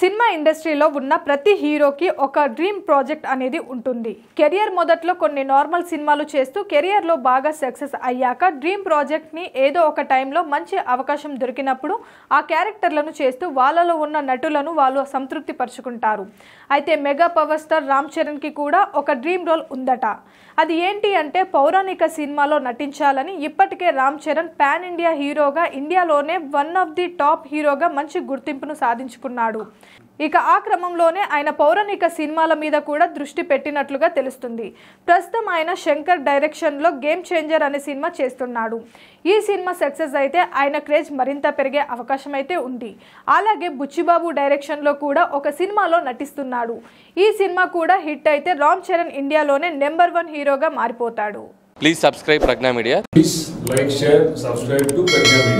cinema ఇండస్ట్రీలో ఉన్న ప్రతి హీరోకి ఒక డ్రీమ్ ప్రాజెక్ట్ అనేది ఉంటుంది కెరియర్ మొదట్లో కొన్ని నార్మల్ సినిమాలు చేస్తూ కెరియర్లో బాగా సక్సెస్ అయ్యాక డ్రీమ్ ప్రాజెక్ట్ని ఏదో ఒక టైంలో మంచి అవకాశం దొరికినప్పుడు ఆ క్యారెక్టర్లను చేస్తూ వాళ్ళలో ఉన్న నటులను వాళ్ళు సంతృప్తి పరుచుకుంటారు అయితే మెగా పవర్ స్టార్ రామ్ చరణ్కి కూడా ఒక డ్రీమ్ రోల్ ఉందట అది ఏంటి అంటే పౌరాణిక సినిమాలో నటించాలని ఇప్పటికే రామ్ చరణ్ పాన్ ఇండియా హీరోగా ఇండియాలోనే వన్ ఆఫ్ ది టాప్ హీరోగా మంచి గుర్తింపును సాధించుకున్నాడు ఇక ఆ క్రమంలోనే ఆయన పౌరాణిక సినిమాల మీద కూడా దృష్టి పెట్టినట్లుగా తెలుస్తుంది ప్రస్తుతం ఆయన శంకర్ డైరెక్షన్లో గేమ్ చేంజర్ అనే సినిమా చేస్తున్నాడు ఈ సినిమా సక్సెస్ అయితే ఆయన క్రేజ్ మరింత పెరిగే అవకాశం అయితే ఉంది అలాగే బుచ్చిబాబు డైరెక్షన్లో కూడా ఒక సినిమాలో నటిస్తున్నాడు ఈ సినిమా కూడా హిట్ అయితే రామ్ చరణ్ ఇండియాలోనే నెంబర్ వన్ హీరోగా మారిపోతాడు please subscribe Prajna media please like share subscribe to Prajna media